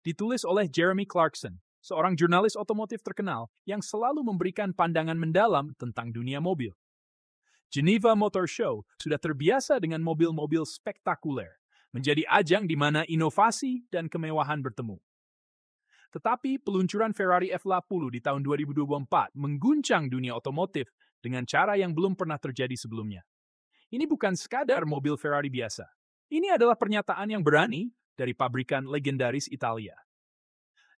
ditulis oleh Jeremy Clarkson, seorang jurnalis otomotif terkenal yang selalu memberikan pandangan mendalam tentang dunia mobil. Geneva Motor Show sudah terbiasa dengan mobil-mobil spektakuler, menjadi ajang di mana inovasi dan kemewahan bertemu. Tetapi peluncuran Ferrari F80 di tahun 2024 mengguncang dunia otomotif dengan cara yang belum pernah terjadi sebelumnya. Ini bukan sekadar mobil Ferrari biasa. Ini adalah pernyataan yang berani dari pabrikan legendaris Italia.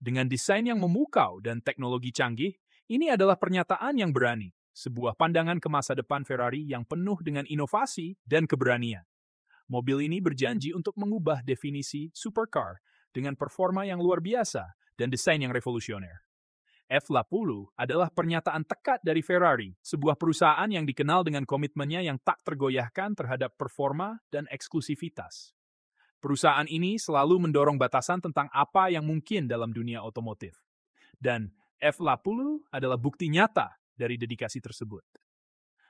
Dengan desain yang memukau dan teknologi canggih, ini adalah pernyataan yang berani, sebuah pandangan ke masa depan Ferrari yang penuh dengan inovasi dan keberanian. Mobil ini berjanji untuk mengubah definisi supercar dengan performa yang luar biasa dan desain yang revolusioner. F80 adalah pernyataan tekat dari Ferrari, sebuah perusahaan yang dikenal dengan komitmennya yang tak tergoyahkan terhadap performa dan eksklusivitas. Perusahaan ini selalu mendorong batasan tentang apa yang mungkin dalam dunia otomotif. Dan f 80 adalah bukti nyata dari dedikasi tersebut.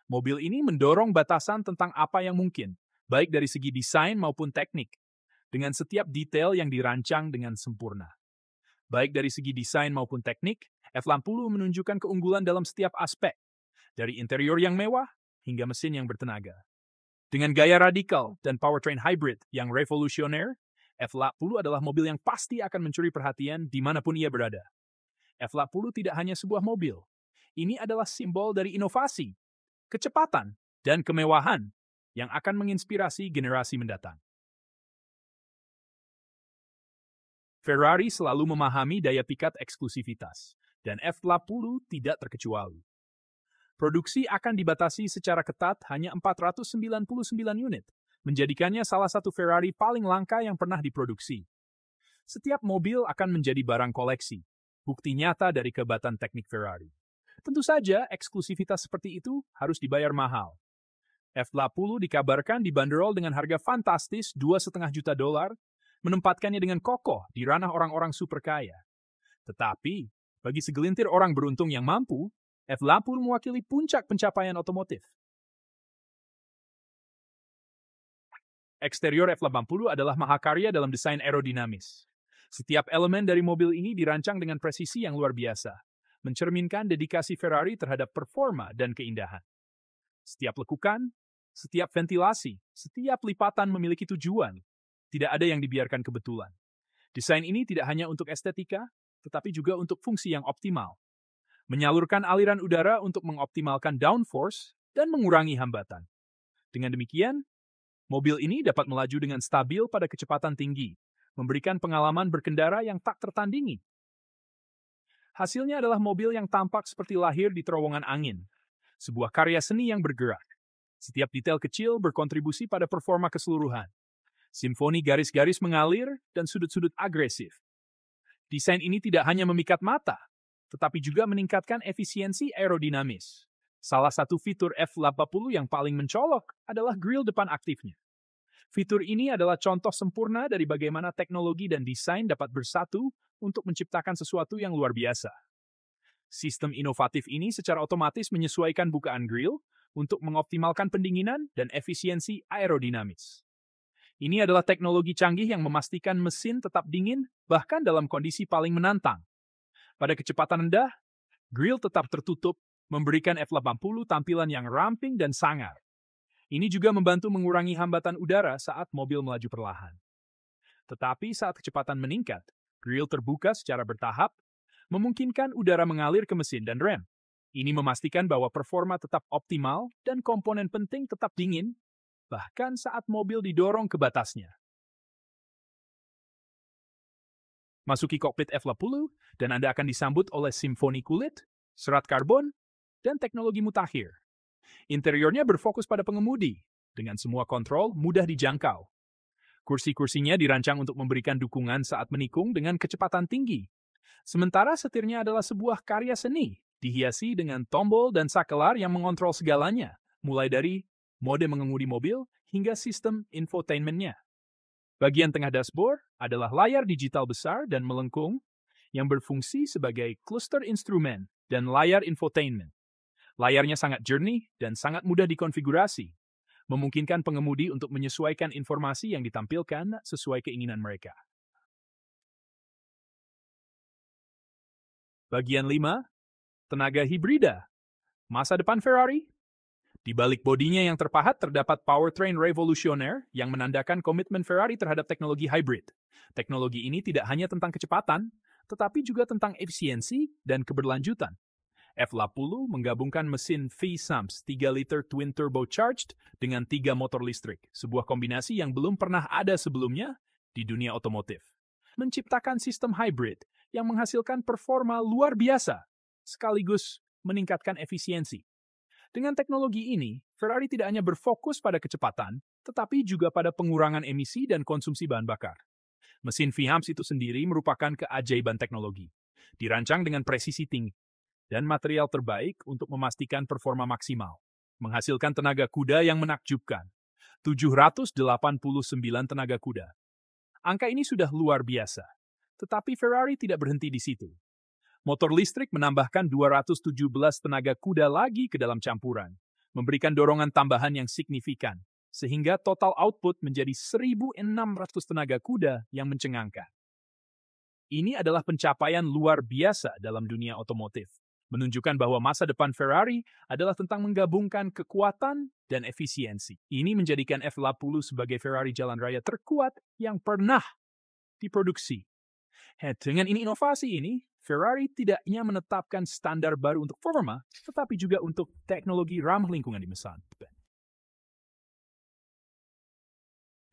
Mobil ini mendorong batasan tentang apa yang mungkin, baik dari segi desain maupun teknik, dengan setiap detail yang dirancang dengan sempurna. Baik dari segi desain maupun teknik, f 80 menunjukkan keunggulan dalam setiap aspek, dari interior yang mewah hingga mesin yang bertenaga. Dengan gaya radikal dan powertrain hybrid yang revolusioner, F80 adalah mobil yang pasti akan mencuri perhatian dimanapun ia berada. F80 tidak hanya sebuah mobil. Ini adalah simbol dari inovasi, kecepatan, dan kemewahan yang akan menginspirasi generasi mendatang. Ferrari selalu memahami daya pikat eksklusivitas, dan F80 tidak terkecuali. Produksi akan dibatasi secara ketat hanya 499 unit, menjadikannya salah satu Ferrari paling langka yang pernah diproduksi. Setiap mobil akan menjadi barang koleksi, bukti nyata dari kebatan teknik Ferrari. Tentu saja, eksklusivitas seperti itu harus dibayar mahal. F80 dikabarkan dibanderol dengan harga fantastis 2,5 juta dolar, menempatkannya dengan kokoh di ranah orang-orang super kaya. Tetapi, bagi segelintir orang beruntung yang mampu, F80 mewakili puncak pencapaian otomotif. Eksterior F80 adalah mahakarya dalam desain aerodinamis. Setiap elemen dari mobil ini dirancang dengan presisi yang luar biasa, mencerminkan dedikasi Ferrari terhadap performa dan keindahan. Setiap lekukan, setiap ventilasi, setiap lipatan memiliki tujuan. Tidak ada yang dibiarkan kebetulan. Desain ini tidak hanya untuk estetika, tetapi juga untuk fungsi yang optimal menyalurkan aliran udara untuk mengoptimalkan downforce dan mengurangi hambatan. Dengan demikian, mobil ini dapat melaju dengan stabil pada kecepatan tinggi, memberikan pengalaman berkendara yang tak tertandingi. Hasilnya adalah mobil yang tampak seperti lahir di terowongan angin, sebuah karya seni yang bergerak. Setiap detail kecil berkontribusi pada performa keseluruhan. Simfoni garis-garis mengalir dan sudut-sudut agresif. Desain ini tidak hanya memikat mata, tetapi juga meningkatkan efisiensi aerodinamis. Salah satu fitur F80 yang paling mencolok adalah grill depan aktifnya. Fitur ini adalah contoh sempurna dari bagaimana teknologi dan desain dapat bersatu untuk menciptakan sesuatu yang luar biasa. Sistem inovatif ini secara otomatis menyesuaikan bukaan grill untuk mengoptimalkan pendinginan dan efisiensi aerodinamis. Ini adalah teknologi canggih yang memastikan mesin tetap dingin bahkan dalam kondisi paling menantang. Pada kecepatan rendah, grill tetap tertutup, memberikan F80 tampilan yang ramping dan sangar. Ini juga membantu mengurangi hambatan udara saat mobil melaju perlahan. Tetapi saat kecepatan meningkat, grill terbuka secara bertahap, memungkinkan udara mengalir ke mesin dan rem. Ini memastikan bahwa performa tetap optimal dan komponen penting tetap dingin, bahkan saat mobil didorong ke batasnya. Masuki kokpit F-80 dan Anda akan disambut oleh simfoni kulit, serat karbon, dan teknologi mutakhir. Interiornya berfokus pada pengemudi, dengan semua kontrol mudah dijangkau. Kursi-kursinya dirancang untuk memberikan dukungan saat menikung dengan kecepatan tinggi. Sementara setirnya adalah sebuah karya seni, dihiasi dengan tombol dan sakelar yang mengontrol segalanya, mulai dari mode mengemudi mobil hingga sistem infotainmentnya. Bagian tengah dashboard adalah layar digital besar dan melengkung yang berfungsi sebagai cluster instrumen dan layar infotainment. Layarnya sangat jernih dan sangat mudah dikonfigurasi, memungkinkan pengemudi untuk menyesuaikan informasi yang ditampilkan sesuai keinginan mereka. Bagian 5. Tenaga hibrida. Masa depan Ferrari di balik bodinya yang terpahat terdapat powertrain revolusioner yang menandakan komitmen Ferrari terhadap teknologi hybrid. Teknologi ini tidak hanya tentang kecepatan, tetapi juga tentang efisiensi dan keberlanjutan. F80 menggabungkan mesin V-SAMS 3 liter twin turbocharged dengan tiga motor listrik, sebuah kombinasi yang belum pernah ada sebelumnya di dunia otomotif. Menciptakan sistem hybrid yang menghasilkan performa luar biasa, sekaligus meningkatkan efisiensi. Dengan teknologi ini, Ferrari tidak hanya berfokus pada kecepatan, tetapi juga pada pengurangan emisi dan konsumsi bahan bakar. Mesin VHAMS itu sendiri merupakan keajaiban teknologi, dirancang dengan presisi tinggi, dan material terbaik untuk memastikan performa maksimal, menghasilkan tenaga kuda yang menakjubkan. 789 tenaga kuda. Angka ini sudah luar biasa. Tetapi Ferrari tidak berhenti di situ. Motor listrik menambahkan 217 tenaga kuda lagi ke dalam campuran, memberikan dorongan tambahan yang signifikan, sehingga total output menjadi 1.600 tenaga kuda yang mencengangkan. Ini adalah pencapaian luar biasa dalam dunia otomotif, menunjukkan bahwa masa depan Ferrari adalah tentang menggabungkan kekuatan dan efisiensi. Ini menjadikan F80 sebagai Ferrari jalan raya terkuat yang pernah diproduksi. Dengan ini inovasi ini, Ferrari tidak hanya menetapkan standar baru untuk performa, tetapi juga untuk teknologi ramah lingkungan di mesin.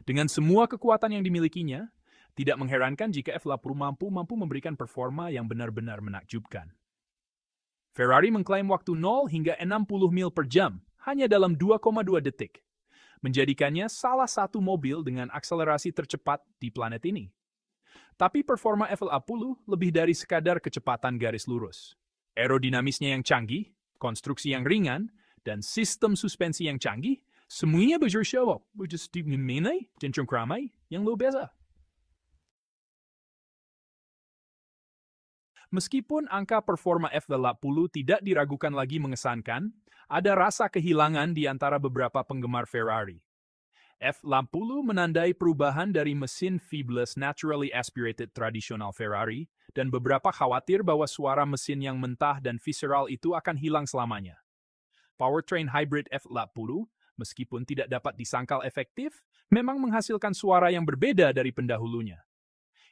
Dengan semua kekuatan yang dimilikinya, tidak mengherankan jika f 80 mampu mampu memberikan performa yang benar-benar menakjubkan. Ferrari mengklaim waktu 0 hingga 60 mil per jam hanya dalam 2,2 detik, menjadikannya salah satu mobil dengan akselerasi tercepat di planet ini. Tapi performa Eiffel A10 lebih dari sekadar kecepatan garis lurus. Aerodinamisnya yang canggih, konstruksi yang ringan, dan sistem suspensi yang canggih, semuanya berjodoh, which diminai dan cengkramai yang lo beza. Meskipun angka performa F80 tidak diragukan lagi mengesankan, ada rasa kehilangan di antara beberapa penggemar Ferrari. F-Lampulu menandai perubahan dari mesin v Naturally Aspirated tradisional Ferrari, dan beberapa khawatir bahwa suara mesin yang mentah dan visceral itu akan hilang selamanya. Powertrain Hybrid F-Lampulu, meskipun tidak dapat disangkal efektif, memang menghasilkan suara yang berbeda dari pendahulunya.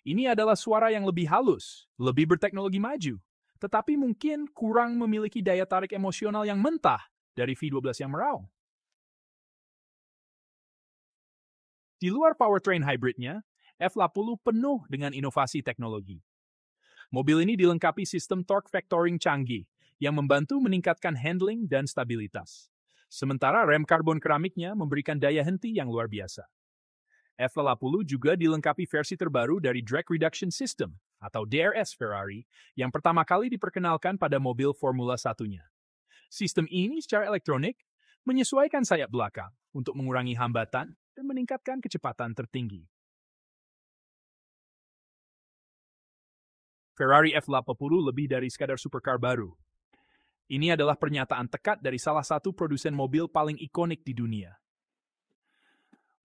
Ini adalah suara yang lebih halus, lebih berteknologi maju, tetapi mungkin kurang memiliki daya tarik emosional yang mentah dari V12 yang meraung. Di luar powertrain hybridnya, F80 penuh dengan inovasi teknologi. Mobil ini dilengkapi sistem torque vectoring canggih yang membantu meningkatkan handling dan stabilitas. Sementara rem karbon keramiknya memberikan daya henti yang luar biasa. F80 juga dilengkapi versi terbaru dari Drag Reduction System atau DRS Ferrari yang pertama kali diperkenalkan pada mobil Formula Satunya. Sistem ini secara elektronik menyesuaikan sayap belakang untuk mengurangi hambatan dan meningkatkan kecepatan tertinggi. Ferrari F80 lebih dari sekadar supercar baru. Ini adalah pernyataan tekat dari salah satu produsen mobil paling ikonik di dunia.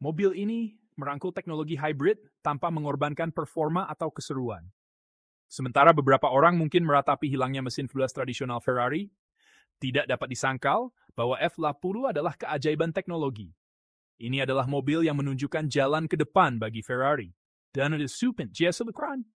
Mobil ini merangkul teknologi hybrid tanpa mengorbankan performa atau keseruan. Sementara beberapa orang mungkin meratapi hilangnya mesin V12 tradisional Ferrari, tidak dapat disangkal bahwa F80 adalah keajaiban teknologi. Ini adalah mobil yang menunjukkan jalan ke depan bagi Ferrari. Dan ada supen Jesse LeCron